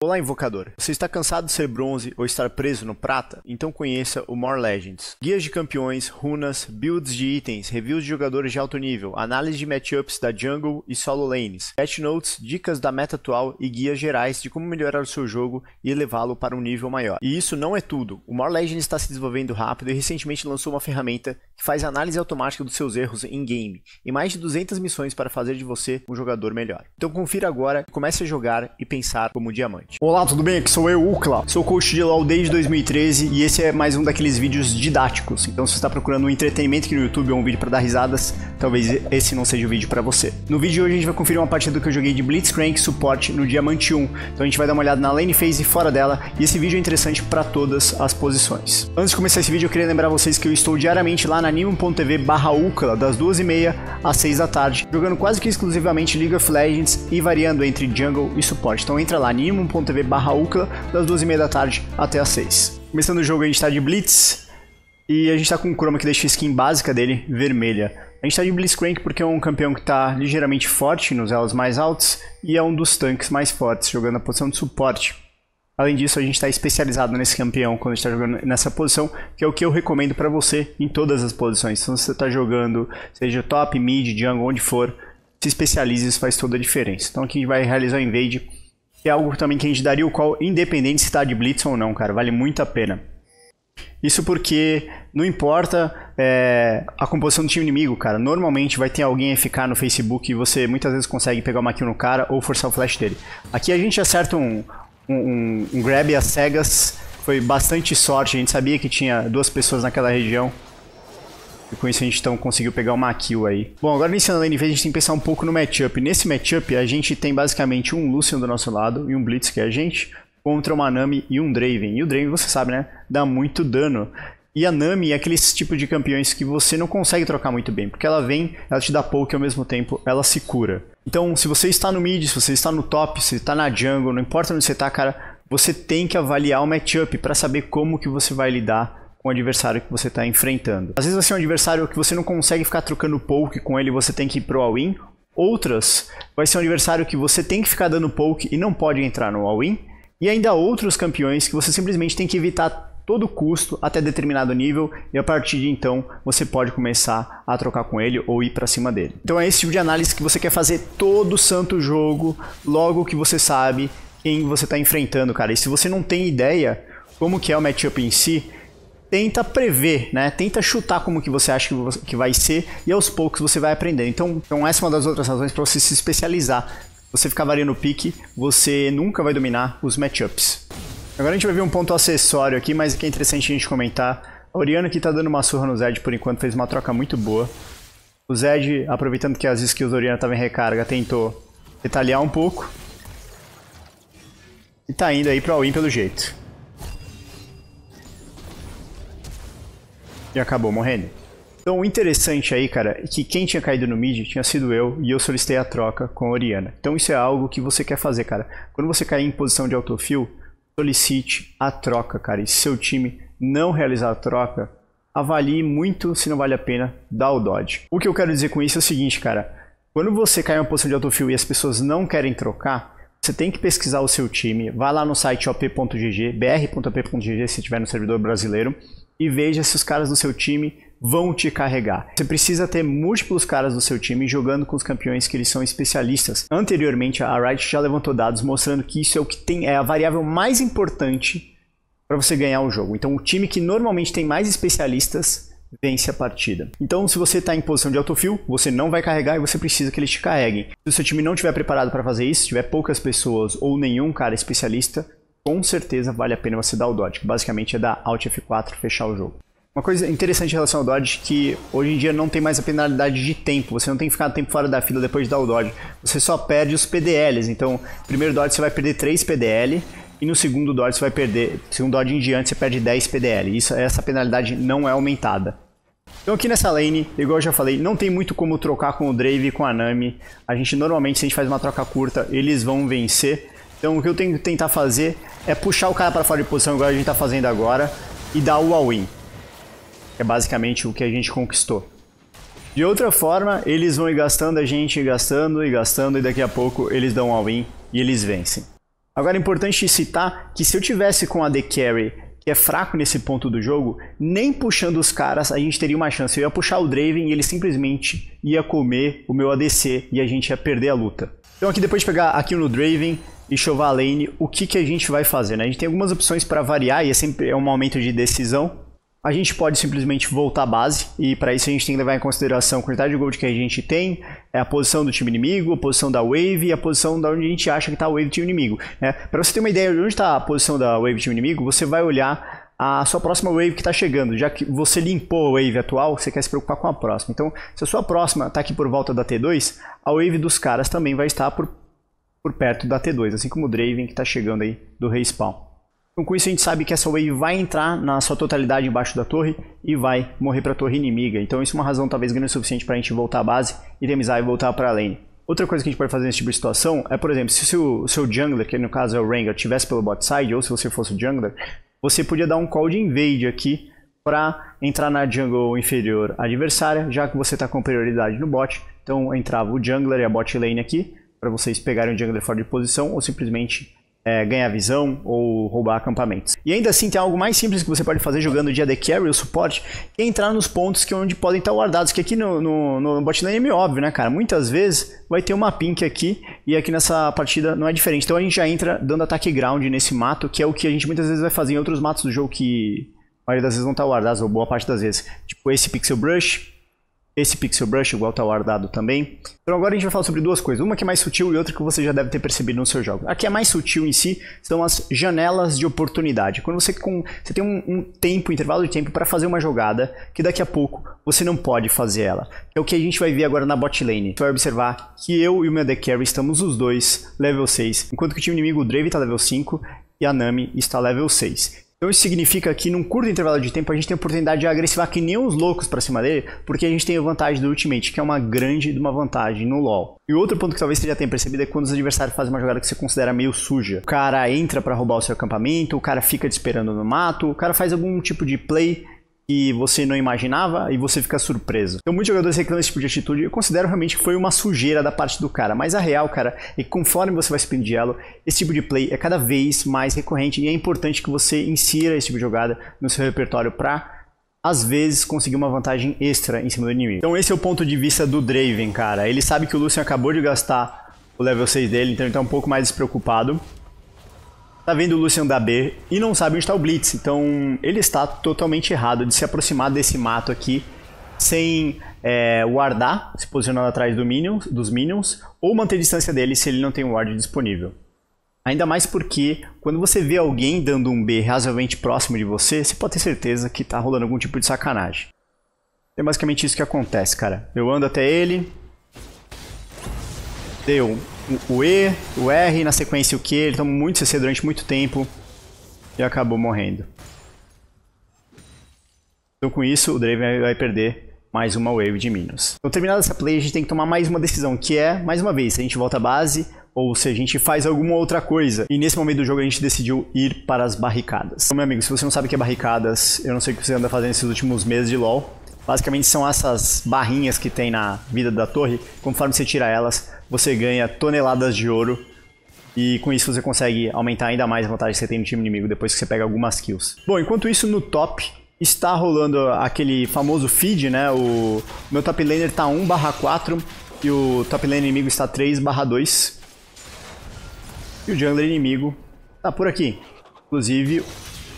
Olá, invocador. Você está cansado de ser bronze ou estar preso no prata? Então conheça o More Legends. Guias de campeões, runas, builds de itens, reviews de jogadores de alto nível, análise de matchups da jungle e solo lanes, patch notes, dicas da meta atual e guias gerais de como melhorar o seu jogo e elevá-lo para um nível maior. E isso não é tudo. O More Legends está se desenvolvendo rápido e recentemente lançou uma ferramenta que faz análise automática dos seus erros em game e mais de 200 missões para fazer de você um jogador melhor. Então confira agora, comece a jogar e pensar como um diamante. Olá, tudo bem? Aqui sou eu, Ucla. Sou coach de LOL desde 2013 e esse é mais um daqueles vídeos didáticos. Então, se você está procurando um entretenimento aqui no YouTube ou um vídeo para dar risadas, talvez esse não seja o vídeo para você. No vídeo de hoje, a gente vai conferir uma partida que eu joguei de Blitzcrank suporte no Diamante 1. Então, a gente vai dar uma olhada na lane phase e fora dela, e esse vídeo é interessante para todas as posições. Antes de começar esse vídeo, eu queria lembrar vocês que eu estou diariamente lá na anime.tv barra Ucla, das 2h30 às 6 da tarde, jogando quase que exclusivamente League of Legends e variando entre jungle e suporte. Então, entra lá, anime.tv twitch.tv barra das duas e meia da tarde até as seis. Começando o jogo, a gente tá de Blitz, e a gente tá com o Chroma que deixa a skin básica dele vermelha. A gente tá de Blitzcrank porque é um campeão que tá ligeiramente forte nos elos mais altos, e é um dos tanques mais fortes, jogando a posição de suporte. Além disso, a gente está especializado nesse campeão quando está jogando nessa posição, que é o que eu recomendo para você em todas as posições. Então, se você está jogando, seja top, mid, jungle, onde for, se especialize, isso faz toda a diferença. Então aqui a gente vai realizar o invade é algo também que a gente daria o qual, independente se tá de Blitz ou não, cara, vale muito a pena. Isso porque não importa é, a composição do time inimigo, cara. Normalmente vai ter alguém FK no Facebook e você muitas vezes consegue pegar uma kill no cara ou forçar o flash dele. Aqui a gente acerta um, um, um grab às cegas, foi bastante sorte, a gente sabia que tinha duas pessoas naquela região. E com isso a gente então conseguiu pegar uma kill aí. Bom, agora iniciando a lane phase, a gente tem que pensar um pouco no matchup. Nesse matchup, a gente tem basicamente um Lucian do nosso lado e um Blitz que é a gente, contra uma Nami e um Draven. E o Draven, você sabe, né? Dá muito dano. E a Nami é aqueles tipo de campeões que você não consegue trocar muito bem, porque ela vem, ela te dá poke ao mesmo tempo, ela se cura. Então, se você está no mid, se você está no top, se está na jungle, não importa onde você está, cara, você tem que avaliar o matchup para saber como que você vai lidar com o adversário que você está enfrentando. Às vezes vai assim, ser um adversário que você não consegue ficar trocando poke com ele, você tem que ir pro all-in. Outras, vai ser um adversário que você tem que ficar dando poke e não pode entrar no all-in. E ainda outros campeões que você simplesmente tem que evitar todo custo até determinado nível e a partir de então você pode começar a trocar com ele ou ir para cima dele. Então é esse tipo de análise que você quer fazer todo santo jogo, logo que você sabe quem você está enfrentando, cara. E se você não tem ideia como que é o matchup em si, tenta prever, né? Tenta chutar como que você acha que vai ser e aos poucos você vai aprender. Então, então essa é uma das outras razões para você se especializar. Você ficar variando o pique, você nunca vai dominar os matchups. Agora a gente vai ver um ponto acessório aqui, mas que é interessante a gente comentar. A Oriana que está dando uma surra no Zed por enquanto fez uma troca muito boa. O Zed, aproveitando que as skills da Oriana estavam em recarga, tentou detalhar um pouco. E tá indo aí pra win pelo jeito. e acabou morrendo. Então, o interessante aí, cara, é que quem tinha caído no mid tinha sido eu e eu solicitei a troca com a Oriana. Então, isso é algo que você quer fazer, cara. Quando você cair em posição de autofill, solicite a troca, cara. E se seu time não realizar a troca, avalie muito se não vale a pena dar o dodge. O que eu quero dizer com isso é o seguinte, cara. Quando você cai em uma posição de autofill e as pessoas não querem trocar, você tem que pesquisar o seu time, vá lá no site op.gg, br.op.gg se tiver no servidor brasileiro, e veja se os caras do seu time vão te carregar. Você precisa ter múltiplos caras do seu time jogando com os campeões que eles são especialistas. Anteriormente, a Riot já levantou dados mostrando que isso é o que tem é a variável mais importante para você ganhar o jogo. Então, o time que normalmente tem mais especialistas vence a partida. Então, se você está em posição de autofill, você não vai carregar e você precisa que eles te carreguem. Se o seu time não estiver preparado para fazer isso, se tiver poucas pessoas ou nenhum cara especialista, com certeza vale a pena você dar o dodge, que basicamente é dar Alt F4 fechar o jogo. Uma coisa interessante em relação ao dodge que hoje em dia não tem mais a penalidade de tempo, você não tem que ficar tempo fora da fila depois de dar o dodge, você só perde os PDLs, então primeiro dodge você vai perder 3 PDL, e no segundo dodge você vai perder, segundo dodge em diante você perde 10 PDL. Isso, essa penalidade não é aumentada. Então aqui nessa lane, igual eu já falei, não tem muito como trocar com o Drave e com a Nami. A gente normalmente, se a gente faz uma troca curta, eles vão vencer. Então o que eu tenho que tentar fazer é puxar o cara para fora de posição, igual a gente está fazendo agora, e dar o all-in. É basicamente o que a gente conquistou. De outra forma, eles vão ir gastando a gente, gastando e gastando, e daqui a pouco eles dão all-in e eles vencem. Agora é importante citar que se eu tivesse com a The Carry, que é fraco nesse ponto do jogo, nem puxando os caras a gente teria uma chance. Eu ia puxar o Draven e ele simplesmente ia comer o meu ADC e a gente ia perder a luta. Então aqui depois de pegar aqui no Draven, e Chovalane, o que, que a gente vai fazer? Né? A gente tem algumas opções para variar e é sempre é um momento de decisão. A gente pode simplesmente voltar à base, e para isso a gente tem que levar em consideração a quantidade de gold que a gente tem, é a posição do time inimigo, a posição da wave e a posição da onde a gente acha que está a wave do time inimigo. Né? Para você ter uma ideia de onde está a posição da wave do time inimigo, você vai olhar a sua próxima wave que está chegando. Já que você limpou a wave atual, você quer se preocupar com a próxima. Então, se a sua próxima está aqui por volta da T2, a wave dos caras também vai estar por por perto da T2, assim como o Draven que está chegando aí do respawn. Então com isso a gente sabe que essa wave vai entrar na sua totalidade embaixo da torre e vai morrer para a torre inimiga. Então isso é uma razão talvez grande o suficiente para a gente voltar à base, itemizar e voltar para a lane. Outra coisa que a gente pode fazer nesse tipo de situação é, por exemplo, se o seu jungler, que no caso é o Ranger, estivesse pelo bot side, ou se você fosse o jungler, você podia dar um call de invade aqui para entrar na jungle inferior adversária, já que você está com prioridade no bot. Então entrava o jungler e a bot lane aqui, para vocês pegarem o Jungler fora de posição ou simplesmente é, ganhar visão ou roubar acampamentos. E ainda assim tem algo mais simples que você pode fazer jogando de AD Carry ou suporte, que é entrar nos pontos que é onde podem estar guardados, que aqui no, no, no botlane é meio óbvio, né cara? Muitas vezes vai ter uma pink aqui e aqui nessa partida não é diferente. Então a gente já entra dando ataque ground nesse mato, que é o que a gente muitas vezes vai fazer em outros matos do jogo que a maioria das vezes não está guardados, ou boa parte das vezes. Tipo esse Pixel Brush, esse Pixel Brush, igual está guardado também. Então agora a gente vai falar sobre duas coisas, uma que é mais sutil e outra que você já deve ter percebido no seu jogo. A que é mais sutil em si são as janelas de oportunidade. Quando você, com, você tem um, um tempo, um intervalo de tempo para fazer uma jogada que daqui a pouco você não pode fazer ela. É o que a gente vai ver agora na bot lane. Você vai observar que eu e o meu The Carry estamos os dois level 6, enquanto que o time inimigo, o Drave, está level 5 e a Nami está level 6. Então isso significa que num curto intervalo de tempo a gente tem a oportunidade de agressivar que nem os loucos para cima dele, porque a gente tem a vantagem do ultimate, que é uma grande uma vantagem no LoL. E outro ponto que talvez você já tenha percebido é quando os adversários fazem uma jogada que você considera meio suja. O cara entra para roubar o seu acampamento, o cara fica te esperando no mato, o cara faz algum tipo de play que você não imaginava e você fica surpreso. Então, muitos jogadores reclamam desse tipo de atitude. Eu considero realmente que foi uma sujeira da parte do cara. Mas a real, cara, é que conforme você vai expandindo diálogo, esse tipo de play é cada vez mais recorrente e é importante que você insira esse tipo de jogada no seu repertório para às vezes conseguir uma vantagem extra em cima do inimigo. Então esse é o ponto de vista do Draven, cara. Ele sabe que o Lucian acabou de gastar o level 6 dele, então ele tá um pouco mais despreocupado tá vendo o Lucian da B e não sabe onde está o Blitz. Então ele está totalmente errado de se aproximar desse mato aqui sem é, guardar, se posicionando atrás do minions, dos minions, ou manter distância dele se ele não tem o ward disponível. Ainda mais porque quando você vê alguém dando um B razoavelmente próximo de você, você pode ter certeza que tá rolando algum tipo de sacanagem. É basicamente isso que acontece, cara. Eu ando até ele. Deu o E, o R, na sequência o Q, ele tomou muito CC durante muito tempo e acabou morrendo. Então com isso o Draven vai perder mais uma wave de minions. Então terminada essa play a gente tem que tomar mais uma decisão, que é, mais uma vez, se a gente volta à base ou se a gente faz alguma outra coisa. E nesse momento do jogo a gente decidiu ir para as barricadas. Então meu amigo, se você não sabe o que é barricadas, eu não sei o que você anda fazendo esses últimos meses de LoL. Basicamente são essas barrinhas que tem na vida da torre, conforme você tira elas, você ganha toneladas de ouro e com isso você consegue aumentar ainda mais a vantagem que você tem no time inimigo depois que você pega algumas kills. Bom, enquanto isso no top está rolando aquele famoso feed, né? O meu top laner tá 1 barra 4 e o top laner inimigo está 3 barra 2. E o jungler inimigo tá por aqui. Inclusive,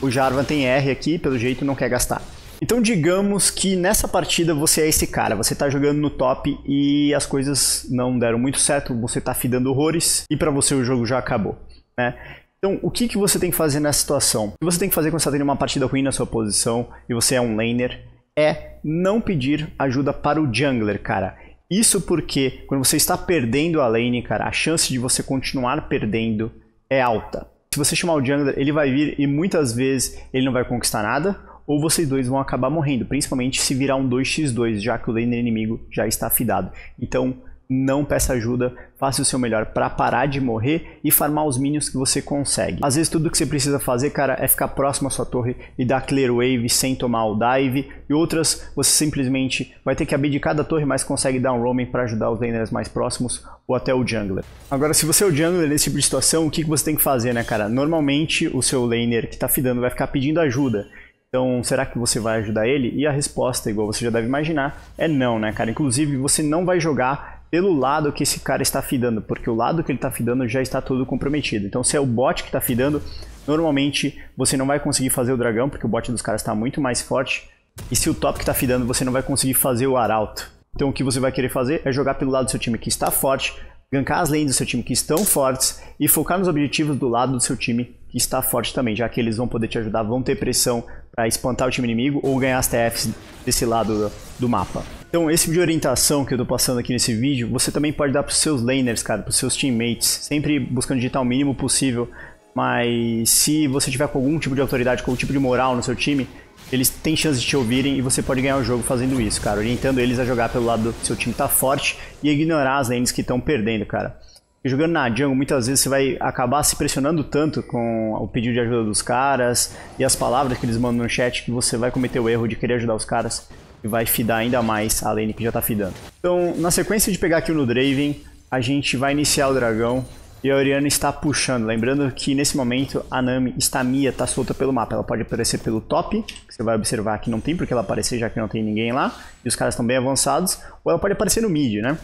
o Jarvan tem R aqui, pelo jeito não quer gastar. Então digamos que nessa partida você é esse cara, você tá jogando no top e as coisas não deram muito certo, você tá fidando horrores e para você o jogo já acabou, né? Então, o que, que você tem que fazer nessa situação? O que você tem que fazer quando você tá tendo uma partida ruim na sua posição e você é um laner é não pedir ajuda para o jungler, cara. Isso porque quando você está perdendo a lane, cara, a chance de você continuar perdendo é alta. Se você chamar o jungler, ele vai vir e muitas vezes ele não vai conquistar nada, ou vocês dois vão acabar morrendo, principalmente se virar um 2x2, já que o laner inimigo já está fidado. Então, não peça ajuda, faça o seu melhor para parar de morrer e farmar os minions que você consegue. Às vezes tudo que você precisa fazer, cara, é ficar próximo à sua torre e dar clear wave sem tomar o dive, e outras você simplesmente vai ter que abdicar da torre, mas consegue dar um roaming para ajudar os laners mais próximos ou até o jungler. Agora, se você é o jungler nesse tipo de situação, o que você tem que fazer, né, cara? Normalmente o seu laner que está fidando vai ficar pedindo ajuda, então, será que você vai ajudar ele? E a resposta, igual você já deve imaginar, é não, né, cara? Inclusive, você não vai jogar pelo lado que esse cara está fidando, porque o lado que ele está fidando já está todo comprometido. Então, se é o bot que está fidando, normalmente você não vai conseguir fazer o dragão, porque o bot dos caras está muito mais forte. E se o top que está fidando, você não vai conseguir fazer o arauto. Então, o que você vai querer fazer é jogar pelo lado do seu time que está forte, gankar as lanes do seu time que estão fortes e focar nos objetivos do lado do seu time está forte também, já que eles vão poder te ajudar, vão ter pressão para espantar o time inimigo ou ganhar as TFs desse lado do, mapa. Então, esse vídeo de orientação que eu estou passando aqui nesse vídeo, você também pode dar para os seus laners, cara, para os seus teammates, sempre buscando digitar o mínimo possível, mas se você tiver com algum tipo de autoridade, com algum tipo de moral no seu time, eles têm chance de te ouvirem e você pode ganhar o jogo fazendo isso, cara, orientando eles a jogar pelo lado do seu time tá forte e ignorar as lanes que estão perdendo, cara jogando na jungle, muitas vezes você vai acabar se pressionando tanto com o pedido de ajuda dos caras e as palavras que eles mandam no chat que você vai cometer o erro de querer ajudar os caras e vai fidar ainda mais a lane que já tá fidando. Então, na sequência de pegar aqui no Draven, a gente vai iniciar o dragão e a Oriana está puxando. Lembrando que nesse momento a Nami está Mia, está solta pelo mapa. Ela pode aparecer pelo top, que você vai observar que não tem porque ela aparecer já que não tem ninguém lá. E os caras estão bem avançados. Ou ela pode aparecer no mid, né?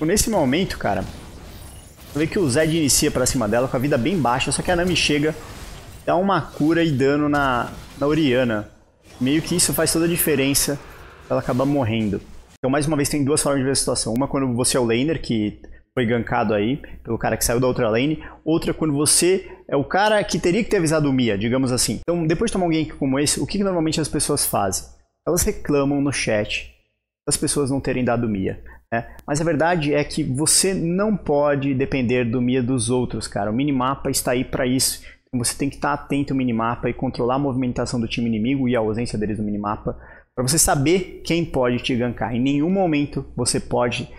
Tipo, nesse momento, cara, vê que o Zed inicia pra cima dela com a vida bem baixa, só que a Nami chega, dá uma cura e dano na, na Oriana. Meio que isso faz toda a diferença ela acaba morrendo. Então, mais uma vez, tem duas formas de ver a situação. Uma quando você é o laner, que foi gankado aí pelo cara que saiu da outra lane. Outra quando você é o cara que teria que ter avisado o Mia, digamos assim. Então, depois de tomar um gank como esse, o que, que normalmente as pessoas fazem? Elas reclamam no chat das pessoas não terem dado Mia. É, mas a verdade é que você não pode depender do Mia dos outros, cara. O minimapa está aí para isso. Então você tem que estar tá atento ao minimapa e controlar a movimentação do time inimigo e a ausência deles no minimapa para você saber quem pode te gankar. Em nenhum momento você pode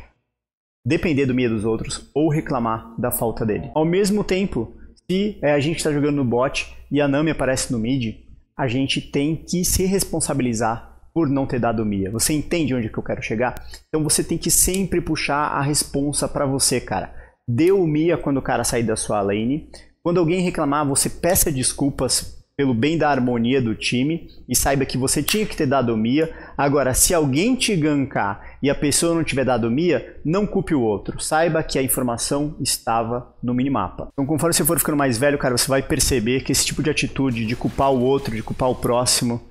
depender do Mia dos outros ou reclamar da falta dele. Ao mesmo tempo, se é, a gente está jogando no bot e a Nami aparece no mid, a gente tem que se responsabilizar por não ter dado mia. Você entende onde que eu quero chegar? Então você tem que sempre puxar a responsa para você, cara. Dê o mia quando o cara sair da sua lane. Quando alguém reclamar, você peça desculpas pelo bem da harmonia do time e saiba que você tinha que ter dado mia. Agora, se alguém te gankar e a pessoa não tiver dado mia, não culpe o outro. Saiba que a informação estava no minimapa. Então, conforme você for ficando mais velho, cara, você vai perceber que esse tipo de atitude de culpar o outro, de culpar o próximo,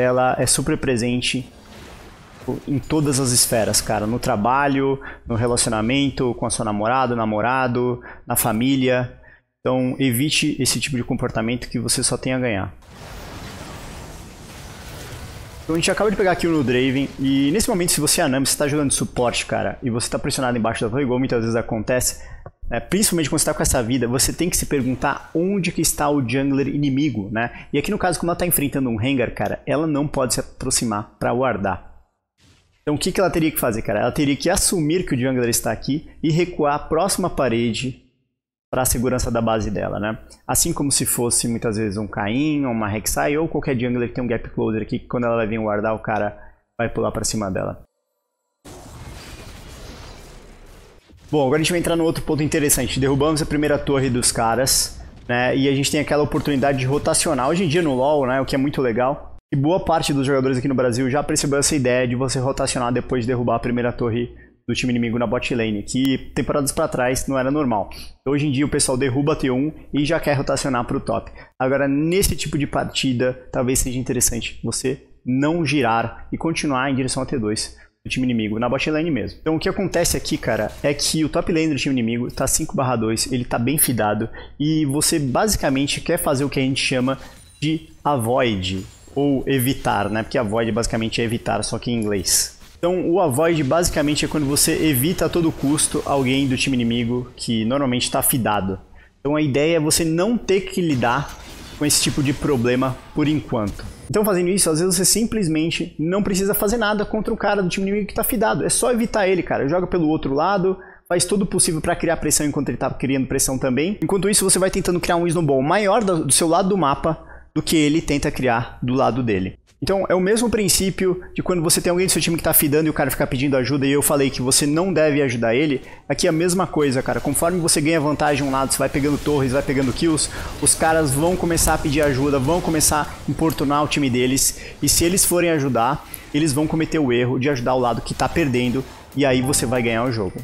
ela é super presente em todas as esferas, cara. No trabalho, no relacionamento, com a sua namorada, namorado, na família. Então evite esse tipo de comportamento que você só tem a ganhar. Então a gente acaba de pegar aqui o Draven e nesse momento se você é Anami, você está jogando suporte, cara, e você está pressionado embaixo da torre, igual muitas vezes acontece, né? Principalmente quando você está com essa vida, você tem que se perguntar onde que está o jungler inimigo, né? E aqui no caso, como ela está enfrentando um Rengar, cara, ela não pode se aproximar para guardar. Então o que, que ela teria que fazer, cara? Ela teria que assumir que o jungler está aqui e recuar à próxima parede para a segurança da base dela, né? Assim como se fosse muitas vezes um Caim, uma Rek'Sai ou qualquer jungler que tem um gap closer aqui, que quando ela vem guardar, o cara vai pular para cima dela. Bom, agora a gente vai entrar no outro ponto interessante. Derrubamos a primeira torre dos caras, né? E a gente tem aquela oportunidade de rotacionar hoje em dia no LoL, né? O que é muito legal. E boa parte dos jogadores aqui no Brasil já percebeu essa ideia de você rotacionar depois de derrubar a primeira torre do time inimigo na bot lane, que temporadas para trás não era normal. Então, hoje em dia o pessoal derruba a T1 e já quer rotacionar para o top. Agora, nesse tipo de partida, talvez seja interessante você não girar e continuar em direção a T2, do time inimigo, na bot lane mesmo. Então o que acontece aqui, cara, é que o top lane do time inimigo tá 5/2, ele tá bem fidado e você basicamente quer fazer o que a gente chama de avoid ou evitar, né? Porque avoid basicamente é evitar, só que em inglês. Então, o avoid basicamente é quando você evita a todo custo alguém do time inimigo que normalmente está fidado. Então, a ideia é você não ter que lidar com esse tipo de problema por enquanto. Então, fazendo isso, às vezes você simplesmente não precisa fazer nada contra o cara do time inimigo que tá fidado. É só evitar ele, cara. Joga pelo outro lado, faz tudo possível para criar pressão enquanto ele tá criando pressão também. Enquanto isso, você vai tentando criar um snowball maior do seu lado do mapa do que ele tenta criar do lado dele. Então, é o mesmo princípio de quando você tem alguém do seu time que está fidando e o cara fica pedindo ajuda e eu falei que você não deve ajudar ele. Aqui é a mesma coisa, cara. Conforme você ganha vantagem de um lado, você vai pegando torres, vai pegando kills, os caras vão começar a pedir ajuda, vão começar a importunar o time deles. E se eles forem ajudar, eles vão cometer o erro de ajudar o lado que está perdendo e aí você vai ganhar o jogo.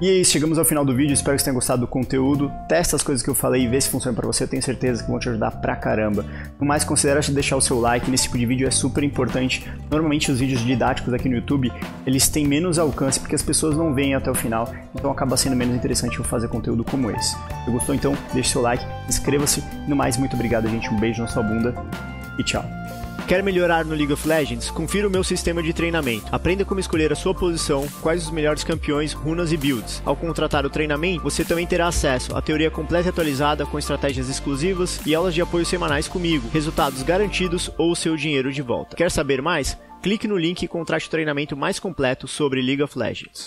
E é isso, chegamos ao final do vídeo, espero que você tenha gostado do conteúdo. Testa as coisas que eu falei e vê se funciona para você, eu tenho certeza que vão te ajudar pra caramba. No mais, considere deixar o seu like, nesse tipo de vídeo é super importante. Normalmente os vídeos didáticos aqui no YouTube, eles têm menos alcance porque as pessoas não veem até o final, então acaba sendo menos interessante eu fazer conteúdo como esse. Se gostou então, deixe seu like, inscreva-se. No mais, muito obrigado gente, um beijo na sua bunda e tchau. Quer melhorar no League of Legends? Confira o meu sistema de treinamento. Aprenda como escolher a sua posição, quais os melhores campeões, runas e builds. Ao contratar o treinamento, você também terá acesso à teoria completa e atualizada com estratégias exclusivas e aulas de apoio semanais comigo, resultados garantidos ou seu dinheiro de volta. Quer saber mais? Clique no link e contrate o treinamento mais completo sobre League of Legends.